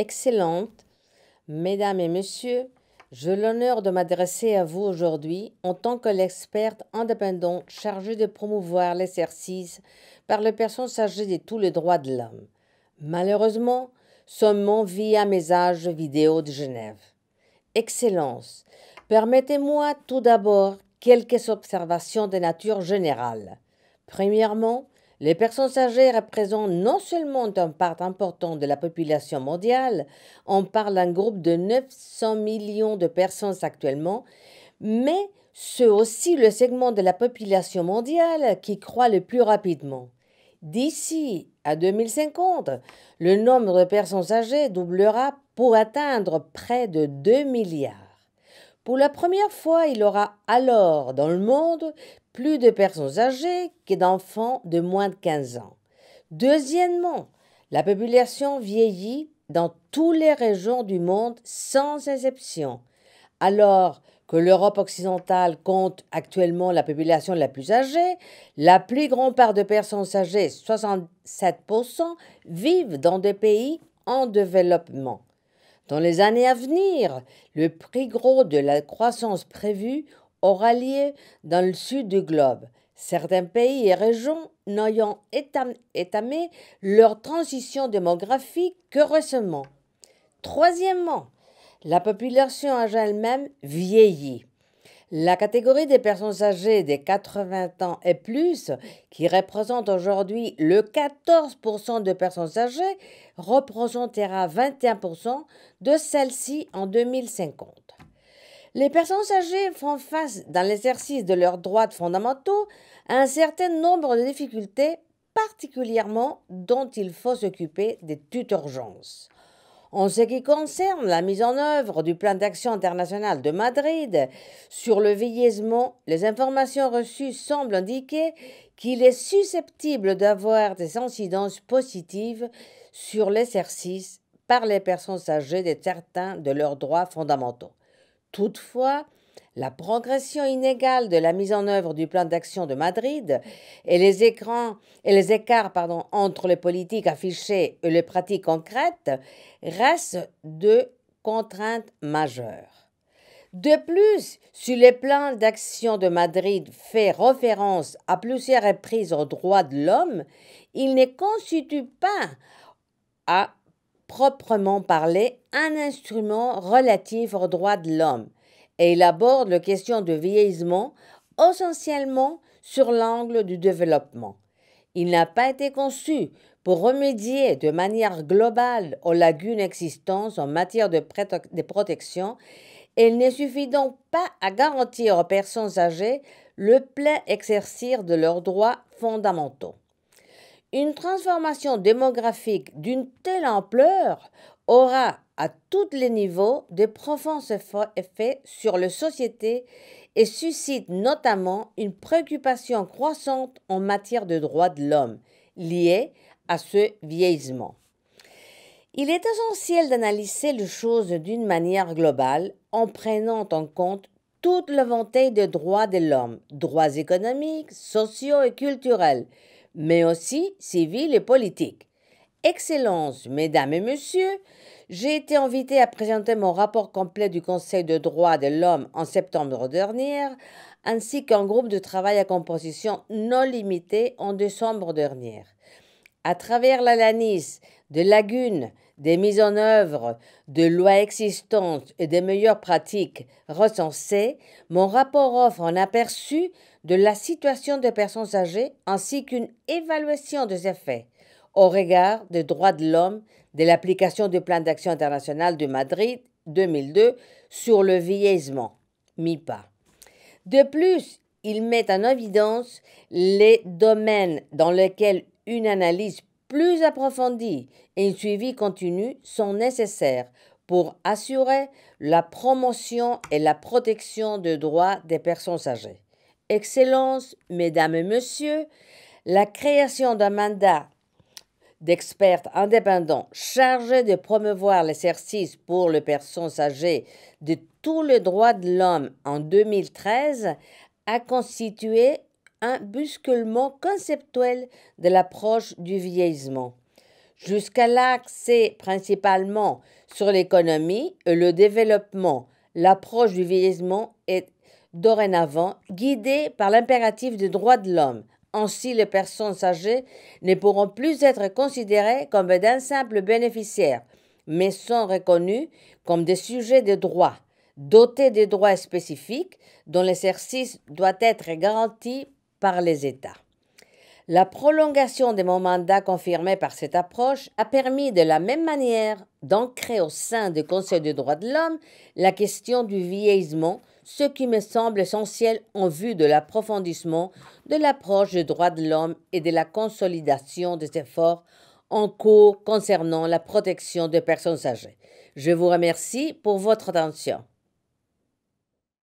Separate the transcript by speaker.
Speaker 1: Excellente, Mesdames et Messieurs, j'ai l'honneur de m'adresser à vous aujourd'hui en tant que l'experte indépendante chargée de promouvoir l'exercice par les personnes âgées de tous les droits de l'homme. Malheureusement, à mes âges vidéo de Genève. Excellence, permettez-moi tout d'abord quelques observations de nature générale. Premièrement, les personnes âgées représentent non seulement un part important de la population mondiale, on parle d'un groupe de 900 millions de personnes actuellement, mais c'est aussi le segment de la population mondiale qui croît le plus rapidement. D'ici à 2050, le nombre de personnes âgées doublera pour atteindre près de 2 milliards. Pour la première fois, il aura alors dans le monde plus de personnes âgées que d'enfants de moins de 15 ans. Deuxièmement, la population vieillit dans toutes les régions du monde sans exception. Alors que l'Europe occidentale compte actuellement la population la plus âgée, la plus grande part de personnes âgées, 67%, vivent dans des pays en développement. Dans les années à venir, le prix gros de la croissance prévue aura lieu dans le sud du globe, certains pays et régions n'ayant étamé leur transition démographique que récemment. Troisièmement, la population âgée elle-même vieillit. La catégorie des personnes âgées des 80 ans et plus, qui représente aujourd'hui le 14% de personnes âgées, représentera 21% de celles-ci en 2050. Les personnes âgées font face, dans l'exercice de leurs droits fondamentaux, à un certain nombre de difficultés particulièrement dont il faut s'occuper des toute urgences. En ce qui concerne la mise en œuvre du plan d'action international de Madrid sur le vieillissement, les informations reçues semblent indiquer qu'il est susceptible d'avoir des incidences positives sur l'exercice par les personnes âgées de certains de leurs droits fondamentaux. Toutefois, la progression inégale de la mise en œuvre du plan d'action de Madrid et les, écarts entre les politiques affichées et les pratiques concrètes restent deux contraintes majeures. De plus, si le plan d'action de Madrid fait référence à plusieurs reprises aux droits de l'homme, il ne constitue pas à proprement parler un instrument relatif aux droits de l'homme, et il aborde la question du vieillissement essentiellement sur l'angle du développement. Il n'a pas été conçu pour remédier de manière globale aux lagunes existantes en matière de, de protection et il ne suffit donc pas à garantir aux personnes âgées le plein exercice de leurs droits fondamentaux. Une transformation démographique d'une telle ampleur aura à tous les niveaux de profonds effets sur la société et suscite notamment une préoccupation croissante en matière de droits de l'homme liée à ce vieillissement. Il est essentiel d'analyser les choses d'une manière globale en prenant en compte toute l'inventaire des droits de l'homme, droits économiques, sociaux et culturels, mais aussi civils et politiques. « Excellence, Mesdames et Messieurs, j'ai été invité à présenter mon rapport complet du Conseil de droit de l'homme en septembre dernier, ainsi qu'un groupe de travail à composition non limitée en décembre dernier. À travers l'analyse de lagunes, des mises en œuvre de lois existantes et des meilleures pratiques recensées, mon rapport offre un aperçu de la situation des personnes âgées ainsi qu'une évaluation des effets au regard des droits de l'homme de l'application du plan d'action international de Madrid 2002 sur le vieillissement, MIPA. De plus, il met en évidence les domaines dans lesquels une analyse plus approfondie et un suivi continu sont nécessaires pour assurer la promotion et la protection des droits des personnes âgées. Excellences, Mesdames et Messieurs, la création d'un mandat d'experts indépendants chargés de promouvoir l'exercice pour les personnes âgées de tous les droits de l'homme en 2013 a constitué un bousculement conceptuel de l'approche du vieillissement. Jusqu'à l'accès principalement sur l'économie et le développement. L'approche du vieillissement est dorénavant guidée par l'impératif des droits de l'homme, ainsi, les personnes âgées ne pourront plus être considérées comme d'un simple bénéficiaire, mais sont reconnues comme des sujets de droit, dotés de droits spécifiques dont l'exercice doit être garanti par les États. La prolongation de mon mandat confirmée par cette approche a permis de la même manière d'ancrer au sein du Conseil des droits de l'homme la question du vieillissement ce qui me semble essentiel en vue de l'approfondissement de l'approche des droits de l'homme et de la consolidation des efforts en cours concernant la protection des personnes âgées. Je vous remercie pour votre attention.